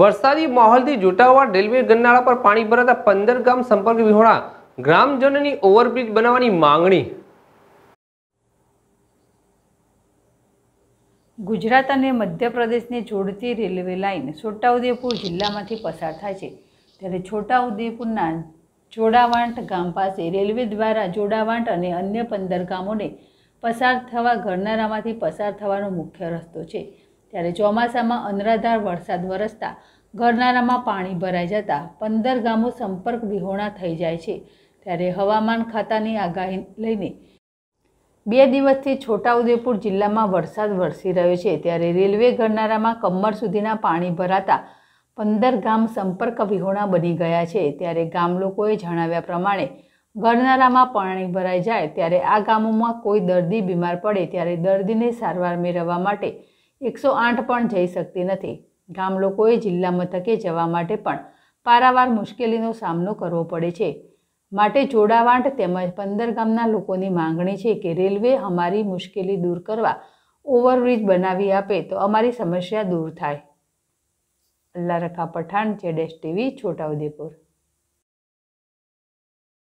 વરસાદી માહોલથી જોટાવા રેલવે ગરનાળા પર પાણી ભરાતા પંદર ગામ સંપર્ક વિહોણા ગ્રામજનોની ઓવરબ્રિજ બનાવવાની માંગણી ગુજરાત અને મધ્યપ્રદેશને જોડતી રેલવે લાઇન છોટાઉદેપુર જિલ્લામાંથી પસાર થાય છે ત્યારે છોટાઉદેપુરના જોડાવાંટ ગામ પાસે રેલવે દ્વારા જોડાવાંટ અને અન્ય પંદર ગામોને પસાર થવા ઘરનારામાંથી પસાર થવાનો મુખ્ય રસ્તો છે ત્યારે ચોમાસામાં અનરાધાર વરસાદ વરસતા ઘરનારામાં પાણી ભરાઈ જતા પંદર ગામો સંપર્ક વિહોણા થઈ જાય છે ત્યારે હવામાન ખાતાની આગાહી લઈને બે દિવસથી છોટાઉદેપુર જિલ્લામાં વરસાદ વરસી રહ્યો છે ત્યારે રેલવે ઘરનાળામાં કમર સુધીના પાણી ભરાતા પંદર ગામ સંપર્ક વિહોણા બની ગયા છે ત્યારે ગામ લોકોએ જણાવ્યા પ્રમાણે ગરનારામાં પાણી ભરાઈ જાય ત્યારે આ ગામોમાં કોઈ દર્દી બીમાર પડે ત્યારે દર્દીને સારવાર મેળવવા માટે એકસો આઠ પણ જઈ શકતી નથી ગામ લોકોએ જિલ્લા મથકે જવા માટે પણ પારાવાર મુશ્કેલીનો સામનો કરવો પડે છે માટે જોડાવાંટ તેમજ પંદર ગામના લોકોની માંગણી છે કે રેલવે અમારી મુશ્કેલી દૂર કરવા ઓવરબ્રિજ બનાવી આપે તો અમારી સમસ્યા દૂર થાય અલ્લા રખા પઠાણ જેડેશ ટીવી છોટાઉદેપુર